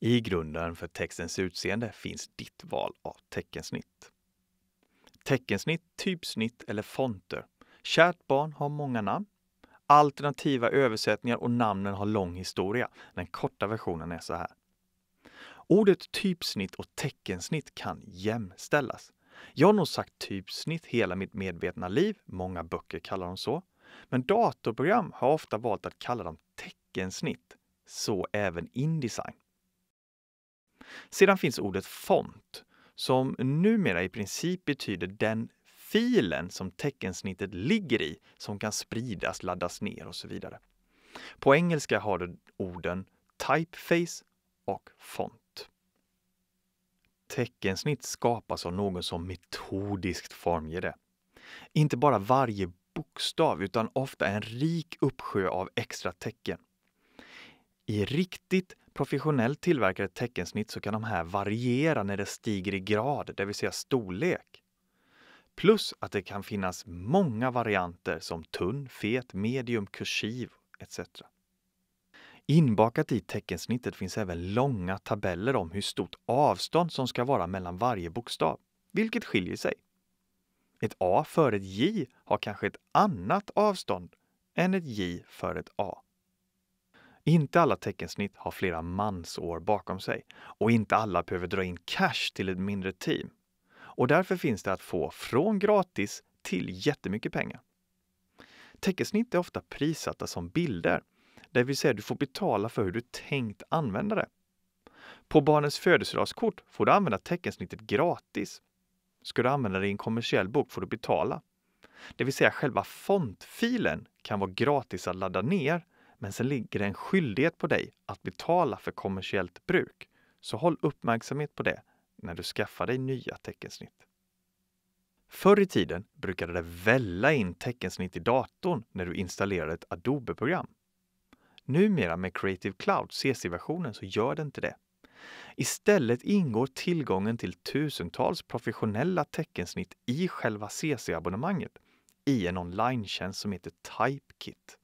I grunden för textens utseende finns ditt val av teckensnitt. Teckensnitt, typsnitt eller fonter. Kärt barn har många namn. Alternativa översättningar och namnen har lång historia. Den korta versionen är så här. Ordet typsnitt och teckensnitt kan jämställas. Jag har nog sagt typsnitt hela mitt medvetna liv, många böcker kallar dem så. Men datorprogram har ofta valt att kalla dem teckensnitt, så även Indesign. Sedan finns ordet font som numera i princip betyder den filen som teckensnittet ligger i som kan spridas, laddas ner och så vidare. På engelska har du orden typeface och font. Teckensnitt skapas av någon som metodiskt formger det. Inte bara varje bokstav utan ofta en rik uppsjö av extra tecken. I riktigt professionellt tillverkade teckensnitt så kan de här variera när det stiger i grad, det vill säga storlek. Plus att det kan finnas många varianter som tunn, fet, medium, kursiv etc. Inbakat i teckensnittet finns även långa tabeller om hur stort avstånd som ska vara mellan varje bokstav, vilket skiljer sig. Ett A för ett J har kanske ett annat avstånd än ett J för ett A. Inte alla teckensnitt har flera mansår bakom sig och inte alla behöver dra in cash till ett mindre team. Och därför finns det att få från gratis till jättemycket pengar. Teckensnitt är ofta prissatta som bilder, det vill säga du får betala för hur du tänkt använda det. På barnens födelsedagskort får du använda teckensnittet gratis. Ska du använda det i en kommersiell bok får du betala. Det vill säga själva fontfilen kan vara gratis att ladda ner men sen ligger det en skyldighet på dig att betala för kommersiellt bruk. Så håll uppmärksamhet på det när du skaffar dig nya teckensnitt. Förr i tiden brukade det välla in teckensnitt i datorn när du installerade ett Adobe-program. Numera med Creative Cloud CC-versionen så gör det inte det. Istället ingår tillgången till tusentals professionella teckensnitt i själva CC-abonnemanget i en online som heter Typekit.